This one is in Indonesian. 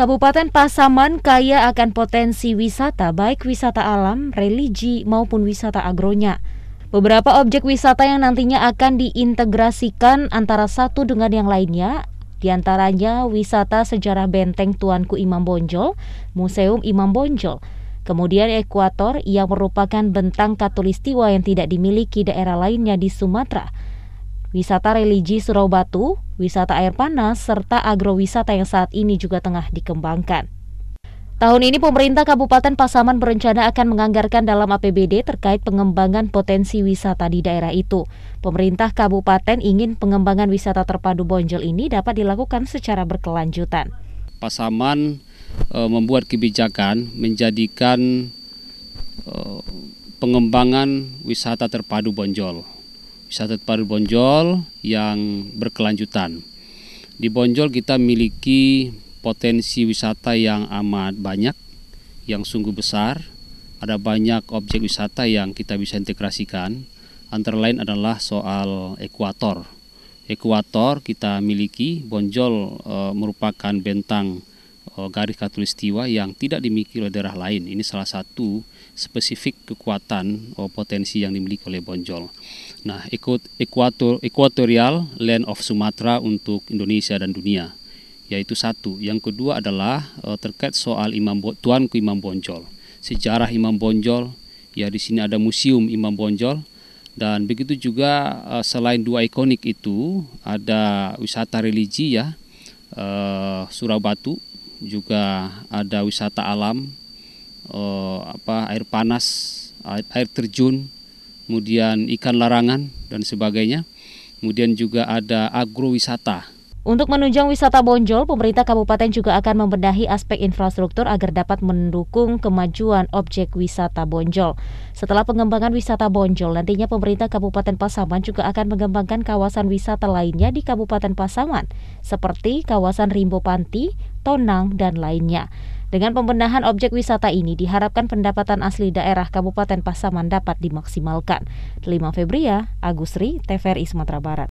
Kabupaten Pasaman kaya akan potensi wisata baik wisata alam, religi maupun wisata agronya. Beberapa objek wisata yang nantinya akan diintegrasikan antara satu dengan yang lainnya diantaranya wisata sejarah benteng Tuanku Imam Bonjol, Museum Imam Bonjol, kemudian Ekuator yang merupakan bentang katulistiwa yang tidak dimiliki daerah lainnya di Sumatera, wisata religi Surabatu, wisata air panas, serta agrowisata yang saat ini juga tengah dikembangkan. Tahun ini pemerintah Kabupaten Pasaman berencana akan menganggarkan dalam APBD terkait pengembangan potensi wisata di daerah itu. Pemerintah Kabupaten ingin pengembangan wisata terpadu Bonjol ini dapat dilakukan secara berkelanjutan. Pasaman e, membuat kebijakan menjadikan e, pengembangan wisata terpadu Bonjol wisata terpadu Bonjol yang berkelanjutan. Di Bonjol kita miliki potensi wisata yang amat banyak, yang sungguh besar. Ada banyak objek wisata yang kita bisa integrasikan. Antara lain adalah soal ekuator. Ekuator kita miliki, Bonjol e, merupakan bentang garis katulistiwa yang tidak dimiliki oleh daerah lain. Ini salah satu spesifik kekuatan atau potensi yang dimiliki oleh Bonjol. Nah, ekuator, ekuatorial land of Sumatra untuk Indonesia dan dunia, yaitu satu. Yang kedua adalah eh, terkait soal Imam Tuanku Imam Bonjol, sejarah Imam Bonjol. Ya, di sini ada museum Imam Bonjol. Dan begitu juga eh, selain dua ikonik itu ada wisata religi ya, eh, Surabatu juga ada wisata alam eh, apa air panas air, air terjun kemudian ikan larangan dan sebagainya kemudian juga ada agrowisata untuk menunjang wisata Bonjol, pemerintah kabupaten juga akan membenahi aspek infrastruktur agar dapat mendukung kemajuan objek wisata Bonjol. Setelah pengembangan wisata Bonjol, nantinya pemerintah Kabupaten Pasaman juga akan mengembangkan kawasan wisata lainnya di Kabupaten Pasaman, seperti kawasan Rimbo Panti, Tonang, dan lainnya. Dengan pembenahan objek wisata ini, diharapkan pendapatan asli daerah Kabupaten Pasaman dapat dimaksimalkan. 5 Februari Agusri, TVRI Sumatera Barat.